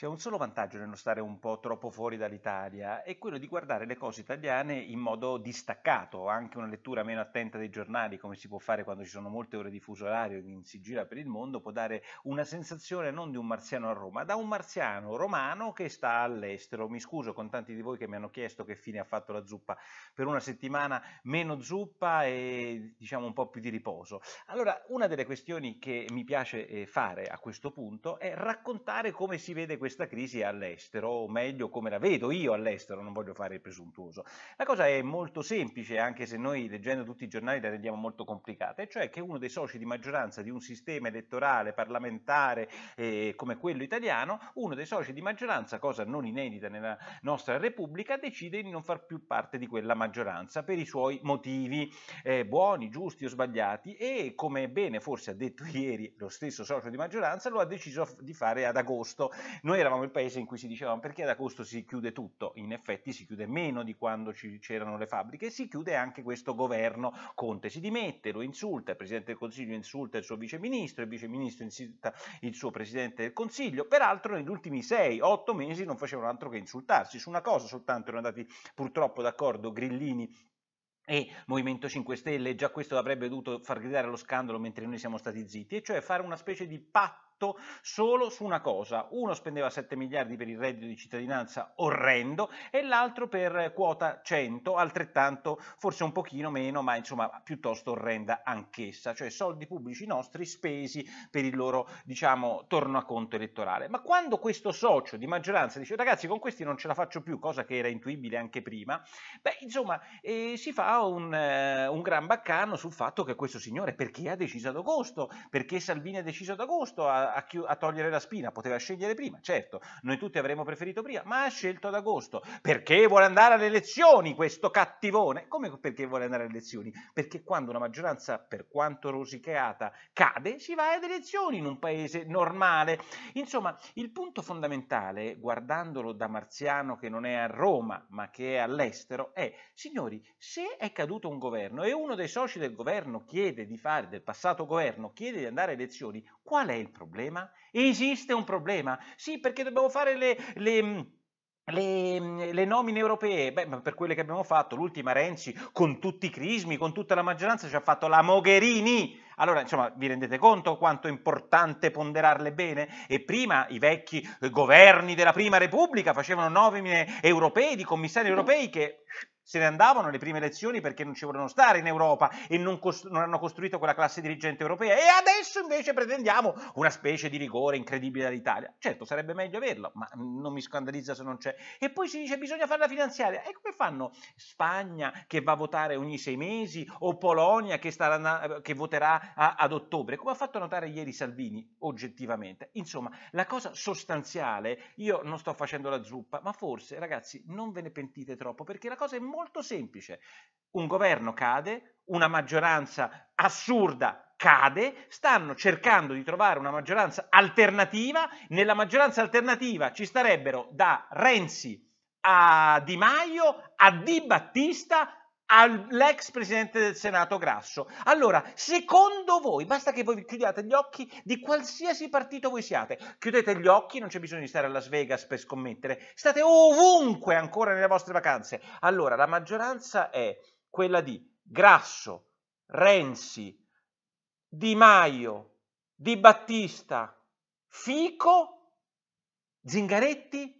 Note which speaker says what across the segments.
Speaker 1: C'è un solo vantaggio nel non stare un po' troppo fuori dall'Italia, è quello di guardare le cose italiane in modo distaccato, anche una lettura meno attenta dei giornali, come si può fare quando ci sono molte ore di fuso orario e si gira per il mondo, può dare una sensazione non di un marziano a Roma, ma da un marziano romano che sta all'estero. Mi scuso con tanti di voi che mi hanno chiesto che fine ha fatto la zuppa. Per una settimana meno zuppa e diciamo un po' più di riposo. Allora, una delle questioni che mi piace eh, fare a questo punto è raccontare come si vede questo questa crisi all'estero, o meglio come la vedo io all'estero, non voglio fare il presuntuoso. La cosa è molto semplice, anche se noi leggendo tutti i giornali la rendiamo molto complicata, e cioè che uno dei soci di maggioranza di un sistema elettorale, parlamentare eh, come quello italiano, uno dei soci di maggioranza, cosa non inedita nella nostra Repubblica, decide di non far più parte di quella maggioranza per i suoi motivi eh, buoni, giusti o sbagliati e come bene forse ha detto ieri lo stesso socio di maggioranza lo ha deciso di fare ad agosto. Noi eravamo il paese in cui si diceva perché ad agosto si chiude tutto, in effetti si chiude meno di quando c'erano le fabbriche e si chiude anche questo governo, Conte si dimette, lo insulta, il Presidente del Consiglio insulta il suo Vice Ministro, il Vice Ministro insulta il suo Presidente del Consiglio, peraltro negli ultimi 6-8 mesi non facevano altro che insultarsi, su una cosa soltanto erano andati purtroppo d'accordo Grillini e Movimento 5 Stelle, già questo avrebbe dovuto far gridare lo scandalo mentre noi siamo stati zitti, e cioè fare una specie di patto fatto solo su una cosa. Uno spendeva 7 miliardi per il reddito di cittadinanza orrendo e l'altro per quota 100, altrettanto forse un pochino meno, ma insomma piuttosto orrenda anch'essa, cioè soldi pubblici nostri spesi per il loro, diciamo, tornaconto elettorale. Ma quando questo socio di maggioranza dice ragazzi con questi non ce la faccio più, cosa che era intuibile anche prima, beh insomma eh, si fa un, eh, un gran baccano sul fatto che questo signore perché ha deciso ad agosto, perché Salvini ha deciso ad agosto, ha aiuta a, a, togliere la spina, poteva scegliere prima, certo, noi tutti avremmo preferito prima, ma ha scelto ad agosto, perché vuole andare alle elezioni questo cattivone, come perché vuole andare alle elezioni? Perché quando una maggioranza, per quanto rosicata, cade, si va alle elezioni in un paese normale, insomma, il punto fondamentale, guardandolo da marziano che non è a Roma, ma che è all'estero, è, signori, se è caduto un governo e uno dei soci del governo chiede di fare, del passato governo, chiede di andare alle elezioni, Qual è il problema? Esiste un problema? Sì, perché dobbiamo fare le, le mm, le, mm, le, nomine europee, beh, per quelle che abbiamo fatto, l'ultima Renzi con tutti i crismi, con tutta la maggioranza, ci ha fatto la Mogherini. Allora, insomma, vi rendete conto quanto è importante ponderarle bene? E prima i vecchi eh, governi della Prima Repubblica facevano nomine europee, di commissari europei che se ne andavano alle prime elezioni perché non ci volevano stare in Europa e non, non, hanno costruito quella classe dirigente europea e adesso invece pretendiamo una specie di rigore incredibile all'Italia. Certo, sarebbe meglio averlo, ma non mi scandalizza se non c'è. E poi si dice bisogna fare la finanziaria. E come fanno Spagna che va a votare ogni sei mesi o Polonia che, starà, che voterà a, ad ottobre? Come ha fatto notare ieri Salvini, oggettivamente. Insomma, la cosa sostanziale, io non sto facendo la zuppa, ma forse ragazzi non ve ne pentite troppo perché la cosa è molto molto semplice. Un governo cade, una maggioranza assurda cade, stanno cercando di trovare una maggioranza alternativa, nella maggioranza alternativa ci starebbero da Renzi a Di Maio, a Di Battista, all'ex presidente del Senato Grasso. Allora, secondo voi, basta che voi chiudiate gli occhi di qualsiasi partito voi siate, chiudete gli occhi, non c'è bisogno di stare a Las Vegas per scommettere, state ovunque ancora nelle vostre vacanze. Allora, la maggioranza è quella di Grasso, Renzi, Di Maio, Di Battista, Fico, Zingaretti,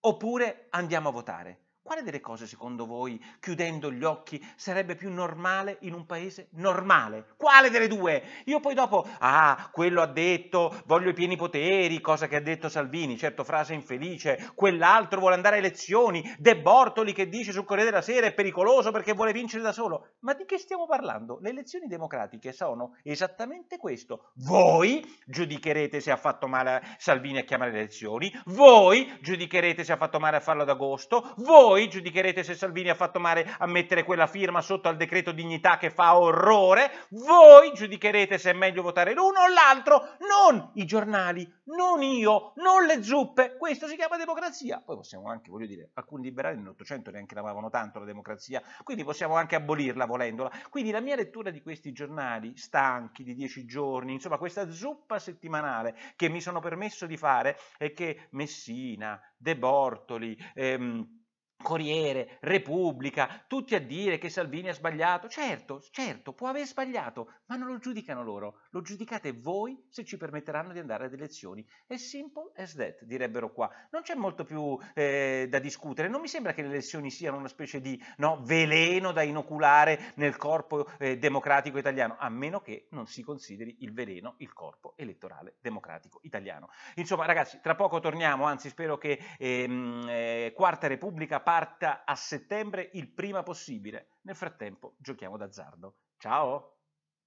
Speaker 1: oppure andiamo a votare. Quale delle cose secondo voi, chiudendo gli occhi, sarebbe più normale in un paese normale? Quale delle due? Io poi dopo, ah, quello ha detto voglio i pieni poteri, cosa che ha detto Salvini, certo frase infelice, quell'altro vuole andare alle elezioni, De Bortoli che dice sul Corriere della Sera è pericoloso perché vuole vincere da solo. Ma di che stiamo parlando? Le elezioni democratiche sono esattamente questo. Voi giudicherete se ha fatto male Salvini a chiamare le elezioni, voi giudicherete se ha fatto male a farlo ad agosto, voi voi giudicherete se Salvini ha fatto male a mettere quella firma sotto al decreto dignità che fa orrore. Voi giudicherete se è meglio votare l'uno o l'altro, non i giornali, non io, non le zuppe. Questo si chiama democrazia. Poi possiamo anche, voglio dire, alcuni liberali nell'Ottocento neanche l'amavano tanto la democrazia, quindi possiamo anche abolirla volendola. Quindi la mia lettura di questi giornali stanchi di dieci giorni, insomma questa zuppa settimanale che mi sono permesso di fare è che Messina, De Bortoli, ehm, Corriere, Repubblica, tutti a dire che Salvini ha sbagliato. Certo, certo, può aver sbagliato, ma non lo giudicano loro, lo giudicate voi se ci permetteranno di andare ad elezioni. È simple as that, direbbero qua. Non c'è molto più eh, da discutere, non mi sembra che le elezioni siano una specie di no, veleno da inoculare nel corpo eh, democratico italiano, a meno che non si consideri il veleno il corpo elettorale democratico italiano. Insomma, ragazzi, tra poco torniamo, anzi spero che ehm, eh, Quarta Repubblica parta a settembre il prima possibile. Nel frattempo giochiamo d'azzardo. Ciao!